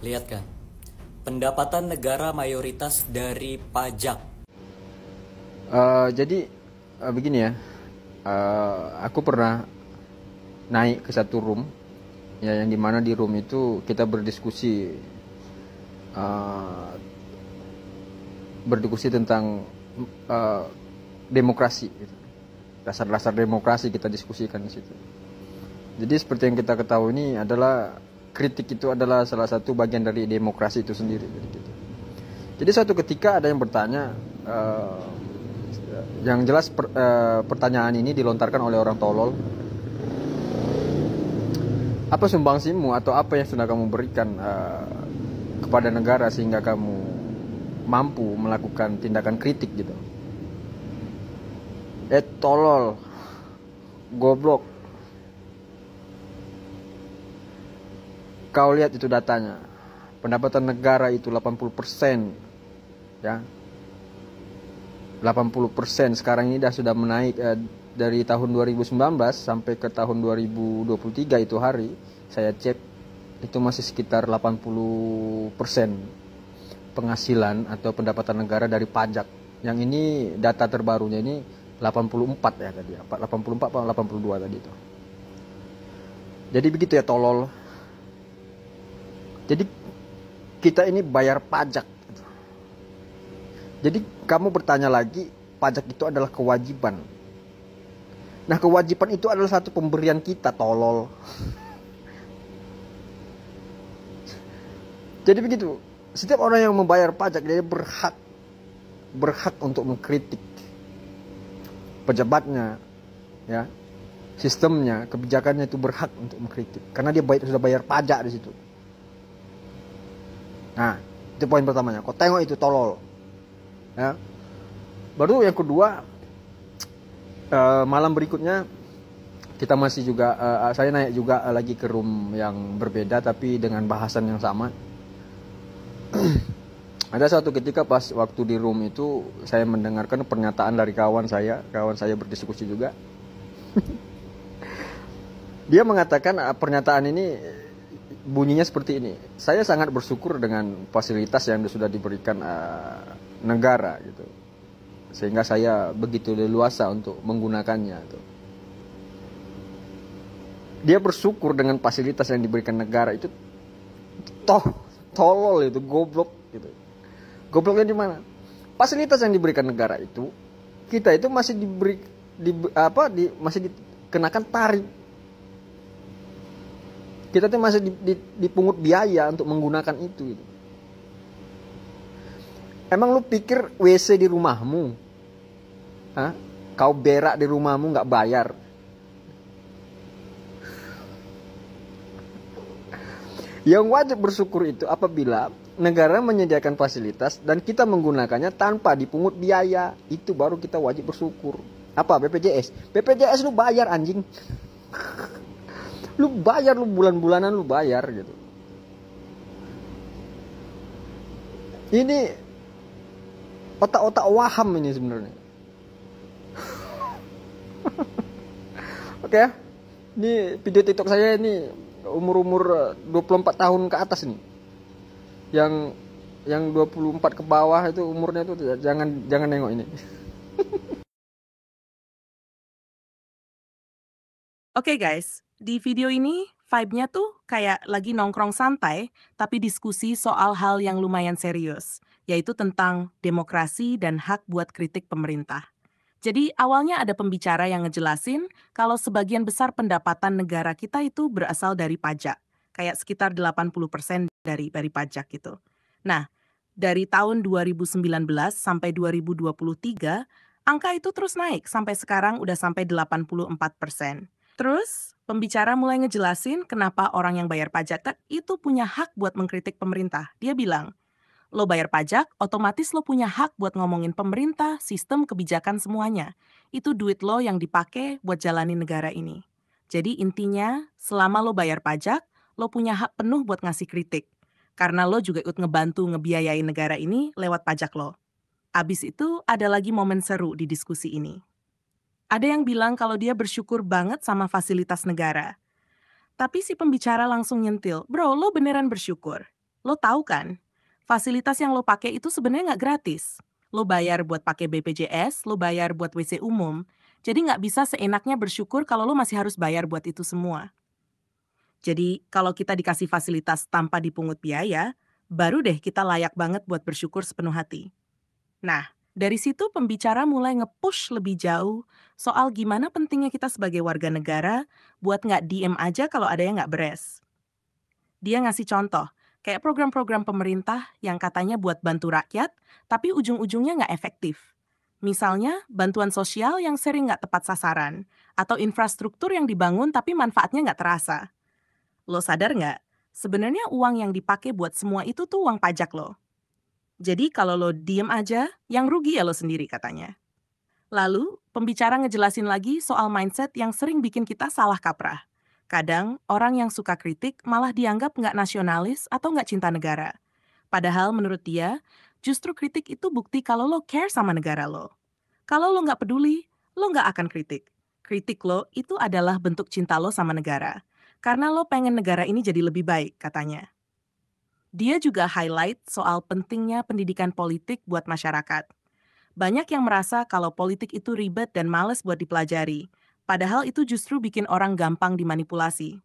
Lihat kan, pendapatan negara mayoritas dari pajak. Uh, jadi uh, begini ya, uh, aku pernah naik ke satu room, ya yang dimana di room itu kita berdiskusi, uh, berdiskusi tentang uh, demokrasi, gitu. dasar-dasar gitu. demokrasi kita diskusikan di situ. Jadi seperti yang kita ketahui ini adalah kritik itu adalah salah satu bagian dari demokrasi itu sendiri. Jadi, gitu. Jadi suatu ketika ada yang bertanya, uh, yang jelas per, uh, pertanyaan ini dilontarkan oleh orang tolol. Apa sumbangsimu atau apa yang sudah kamu berikan uh, kepada negara sehingga kamu mampu melakukan tindakan kritik gitu? Eh tolol, goblok, Kau lihat itu datanya. Pendapatan negara itu 80%. Ya. 80% sekarang ini dah sudah menaik eh, dari tahun 2019 sampai ke tahun 2023 itu hari saya cek itu masih sekitar 80% penghasilan atau pendapatan negara dari pajak. Yang ini data terbarunya ini 84 ya tadi, 84 82 tadi itu. Jadi begitu ya tolol. Jadi kita ini bayar pajak. Jadi kamu bertanya lagi, pajak itu adalah kewajiban. Nah kewajiban itu adalah satu pemberian kita, tolol. Jadi begitu, setiap orang yang membayar pajak dia berhak berhak untuk mengkritik pejabatnya, ya, sistemnya, kebijakannya itu berhak untuk mengkritik karena dia sudah bayar pajak di situ nah itu poin pertamanya kau tengok itu tolol ya baru yang kedua uh, malam berikutnya kita masih juga uh, saya naik juga uh, lagi ke room yang berbeda tapi dengan bahasan yang sama ada satu ketika pas waktu di room itu saya mendengarkan pernyataan dari kawan saya kawan saya berdiskusi juga dia mengatakan pernyataan ini bunyinya seperti ini. Saya sangat bersyukur dengan fasilitas yang sudah diberikan uh, negara gitu. Sehingga saya begitu leluasa untuk menggunakannya gitu. Dia bersyukur dengan fasilitas yang diberikan negara itu toh tolol itu goblok gitu. Gobloknya di mana? Fasilitas yang diberikan negara itu kita itu masih diberi di apa di masih dikenakan tarif kita tuh masih dipungut biaya untuk menggunakan itu gitu. Emang lu pikir WC di rumahmu? Hah? Kau berak di rumahmu nggak bayar? Yang wajib bersyukur itu apabila negara menyediakan fasilitas dan kita menggunakannya tanpa dipungut biaya. Itu baru kita wajib bersyukur. Apa BPJS? BPJS lu bayar anjing. lu bayar lu bulan-bulanan lu bayar gitu ini otak-otak waham ini sebenarnya oke okay. Ya. ini video tiktok saya ini umur-umur 24 tahun ke atas nih yang yang 24 ke bawah itu umurnya itu jangan jangan nengok ini Okay, guys, di video ini, vibe-nya tuh kayak lagi nongkrong santai, tapi diskusi soal hal yang lumayan serius, yaitu tentang demokrasi dan hak buat kritik pemerintah. Jadi awalnya ada pembicara yang ngejelasin kalau sebagian besar pendapatan negara kita itu berasal dari pajak. Kayak sekitar 80% dari dari pajak gitu. Nah, dari tahun 2019 sampai 2023, angka itu terus naik sampai sekarang udah sampai 84%. Terus Pembicara mulai ngejelasin kenapa orang yang bayar pajak itu punya hak buat mengkritik pemerintah. Dia bilang, lo bayar pajak, otomatis lo punya hak buat ngomongin pemerintah, sistem, kebijakan semuanya. Itu duit lo yang dipakai buat jalani negara ini. Jadi intinya, selama lo bayar pajak, lo punya hak penuh buat ngasih kritik. Karena lo juga ikut ngebantu ngebiayain negara ini lewat pajak lo. Abis itu ada lagi momen seru di diskusi ini. Ada yang bilang kalau dia bersyukur banget sama fasilitas negara. Tapi si pembicara langsung nyentil, bro lo beneran bersyukur. Lo tahu kan, fasilitas yang lo pakai itu sebenarnya nggak gratis. Lo bayar buat pakai BPJS, lo bayar buat WC umum, jadi nggak bisa seenaknya bersyukur kalau lo masih harus bayar buat itu semua. Jadi kalau kita dikasih fasilitas tanpa dipungut biaya, baru deh kita layak banget buat bersyukur sepenuh hati. Nah, dari situ pembicara mulai nge-push lebih jauh soal gimana pentingnya kita sebagai warga negara buat nggak diem aja kalau ada yang nggak beres. Dia ngasih contoh, kayak program-program pemerintah yang katanya buat bantu rakyat, tapi ujung-ujungnya nggak efektif. Misalnya, bantuan sosial yang sering nggak tepat sasaran, atau infrastruktur yang dibangun tapi manfaatnya nggak terasa. Lo sadar nggak? Sebenarnya uang yang dipakai buat semua itu tuh uang pajak lo. Jadi kalau lo diem aja, yang rugi ya lo sendiri katanya. Lalu, pembicara ngejelasin lagi soal mindset yang sering bikin kita salah kaprah. Kadang, orang yang suka kritik malah dianggap nggak nasionalis atau nggak cinta negara. Padahal menurut dia, justru kritik itu bukti kalau lo care sama negara lo. Kalau lo nggak peduli, lo nggak akan kritik. Kritik lo itu adalah bentuk cinta lo sama negara. Karena lo pengen negara ini jadi lebih baik, katanya. Dia juga highlight soal pentingnya pendidikan politik buat masyarakat. Banyak yang merasa kalau politik itu ribet dan males buat dipelajari, padahal itu justru bikin orang gampang dimanipulasi.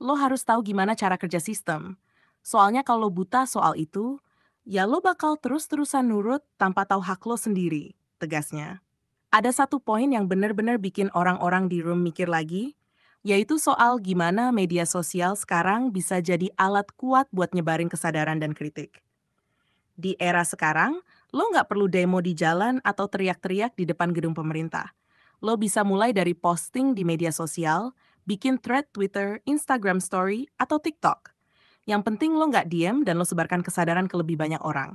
Lo harus tahu gimana cara kerja sistem. Soalnya kalau lo buta soal itu, ya lo bakal terus-terusan nurut tanpa tahu hak lo sendiri, tegasnya. Ada satu poin yang benar-benar bikin orang-orang di room mikir lagi, yaitu soal gimana media sosial sekarang bisa jadi alat kuat buat nyebarin kesadaran dan kritik. Di era sekarang, lo nggak perlu demo di jalan atau teriak-teriak di depan gedung pemerintah. Lo bisa mulai dari posting di media sosial, bikin thread Twitter, Instagram Story, atau TikTok. Yang penting lo nggak diem dan lo sebarkan kesadaran ke lebih banyak orang.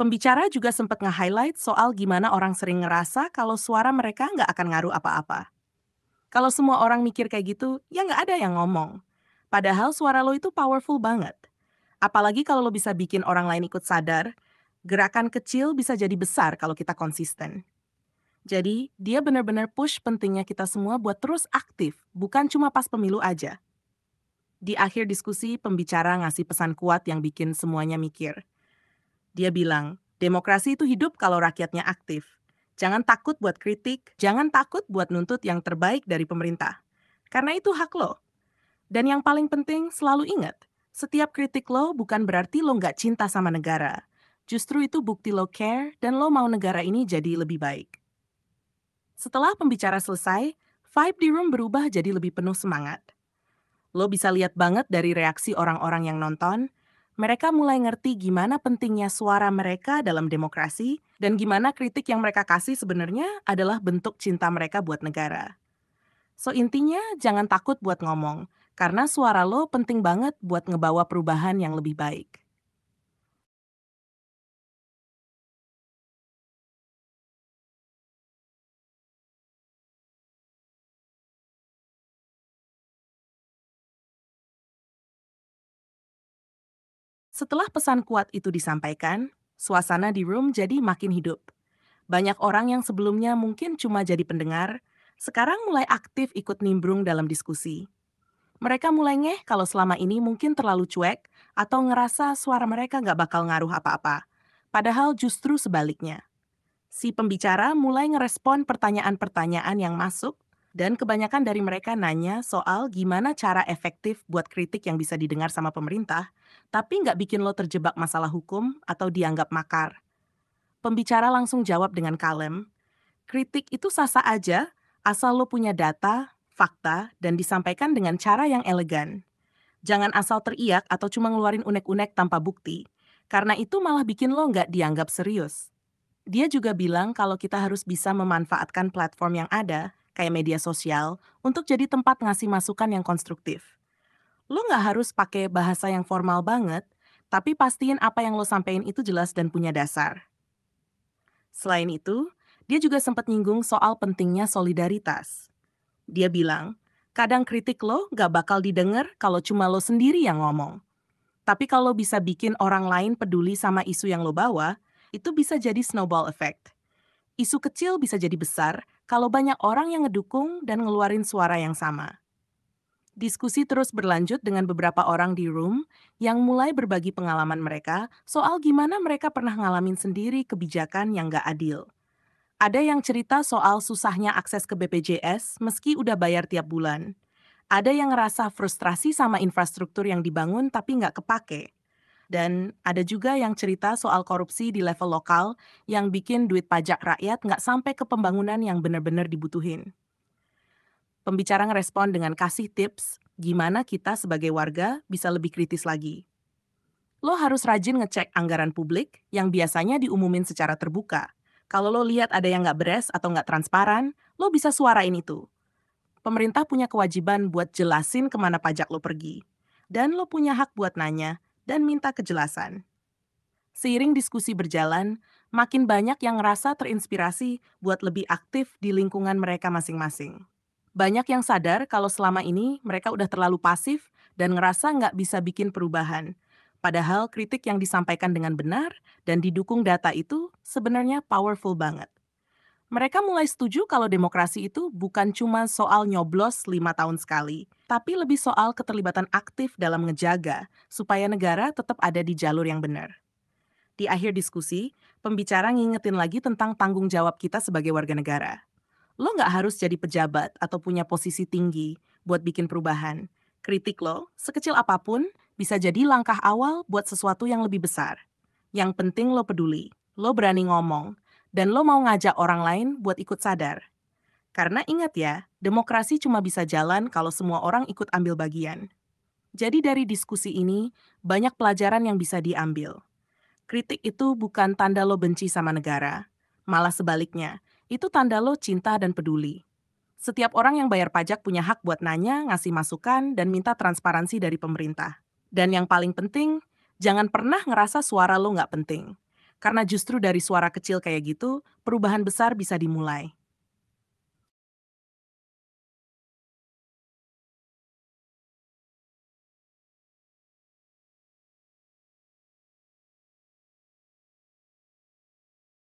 Pembicara juga sempat nge-highlight soal gimana orang sering ngerasa kalau suara mereka nggak akan ngaruh apa-apa. Kalau semua orang mikir kayak gitu, ya nggak ada yang ngomong. Padahal suara lo itu powerful banget. Apalagi kalau lo bisa bikin orang lain ikut sadar, gerakan kecil bisa jadi besar kalau kita konsisten. Jadi, dia benar-benar push pentingnya kita semua buat terus aktif, bukan cuma pas pemilu aja. Di akhir diskusi, pembicara ngasih pesan kuat yang bikin semuanya mikir. Dia bilang, demokrasi itu hidup kalau rakyatnya aktif. Jangan takut buat kritik, jangan takut buat nuntut yang terbaik dari pemerintah. Karena itu hak lo. Dan yang paling penting, selalu ingat, setiap kritik lo bukan berarti lo nggak cinta sama negara. Justru itu bukti lo care dan lo mau negara ini jadi lebih baik. Setelah pembicara selesai, vibe di room berubah jadi lebih penuh semangat. Lo bisa lihat banget dari reaksi orang-orang yang nonton, mereka mulai ngerti gimana pentingnya suara mereka dalam demokrasi dan gimana kritik yang mereka kasih sebenarnya adalah bentuk cinta mereka buat negara. So intinya jangan takut buat ngomong, karena suara lo penting banget buat ngebawa perubahan yang lebih baik. Setelah pesan kuat itu disampaikan, suasana di room jadi makin hidup. Banyak orang yang sebelumnya mungkin cuma jadi pendengar, sekarang mulai aktif ikut nimbrung dalam diskusi. Mereka mulai ngeh kalau selama ini mungkin terlalu cuek atau ngerasa suara mereka nggak bakal ngaruh apa-apa. Padahal justru sebaliknya. Si pembicara mulai ngerespon pertanyaan-pertanyaan yang masuk dan kebanyakan dari mereka nanya soal gimana cara efektif buat kritik yang bisa didengar sama pemerintah tapi nggak bikin lo terjebak masalah hukum atau dianggap makar. Pembicara langsung jawab dengan kalem, kritik itu sah-sah aja asal lo punya data, fakta, dan disampaikan dengan cara yang elegan. Jangan asal teriak atau cuma ngeluarin unek-unek tanpa bukti, karena itu malah bikin lo nggak dianggap serius. Dia juga bilang kalau kita harus bisa memanfaatkan platform yang ada, kayak media sosial, untuk jadi tempat ngasih masukan yang konstruktif. Lo nggak harus pakai bahasa yang formal banget, tapi pastiin apa yang lo sampein itu jelas dan punya dasar. Selain itu, dia juga sempat nyinggung soal pentingnya solidaritas. Dia bilang, kadang kritik lo gak bakal didengar kalau cuma lo sendiri yang ngomong. Tapi kalau bisa bikin orang lain peduli sama isu yang lo bawa, itu bisa jadi snowball effect. Isu kecil bisa jadi besar kalau banyak orang yang ngedukung dan ngeluarin suara yang sama. Diskusi terus berlanjut dengan beberapa orang di room yang mulai berbagi pengalaman mereka soal gimana mereka pernah ngalamin sendiri kebijakan yang gak adil. Ada yang cerita soal susahnya akses ke BPJS meski udah bayar tiap bulan. Ada yang ngerasa frustrasi sama infrastruktur yang dibangun tapi nggak kepake. Dan ada juga yang cerita soal korupsi di level lokal yang bikin duit pajak rakyat nggak sampai ke pembangunan yang benar-benar dibutuhin pembicara ngerespon dengan kasih tips gimana kita sebagai warga bisa lebih kritis lagi. Lo harus rajin ngecek anggaran publik yang biasanya diumumin secara terbuka. Kalau lo lihat ada yang nggak beres atau nggak transparan, lo bisa suarain itu. Pemerintah punya kewajiban buat jelasin kemana pajak lo pergi. Dan lo punya hak buat nanya dan minta kejelasan. Seiring diskusi berjalan, makin banyak yang ngerasa terinspirasi buat lebih aktif di lingkungan mereka masing-masing. Banyak yang sadar kalau selama ini mereka udah terlalu pasif dan ngerasa nggak bisa bikin perubahan. Padahal kritik yang disampaikan dengan benar dan didukung data itu sebenarnya powerful banget. Mereka mulai setuju kalau demokrasi itu bukan cuma soal nyoblos lima tahun sekali, tapi lebih soal keterlibatan aktif dalam ngejaga supaya negara tetap ada di jalur yang benar. Di akhir diskusi, pembicara ngingetin lagi tentang tanggung jawab kita sebagai warga negara lo nggak harus jadi pejabat atau punya posisi tinggi buat bikin perubahan. Kritik lo, sekecil apapun, bisa jadi langkah awal buat sesuatu yang lebih besar. Yang penting lo peduli, lo berani ngomong, dan lo mau ngajak orang lain buat ikut sadar. Karena ingat ya, demokrasi cuma bisa jalan kalau semua orang ikut ambil bagian. Jadi dari diskusi ini, banyak pelajaran yang bisa diambil. Kritik itu bukan tanda lo benci sama negara, malah sebaliknya, itu tanda lo cinta dan peduli. Setiap orang yang bayar pajak punya hak buat nanya, ngasih masukan, dan minta transparansi dari pemerintah. Dan yang paling penting, jangan pernah ngerasa suara lo nggak penting. Karena justru dari suara kecil kayak gitu, perubahan besar bisa dimulai.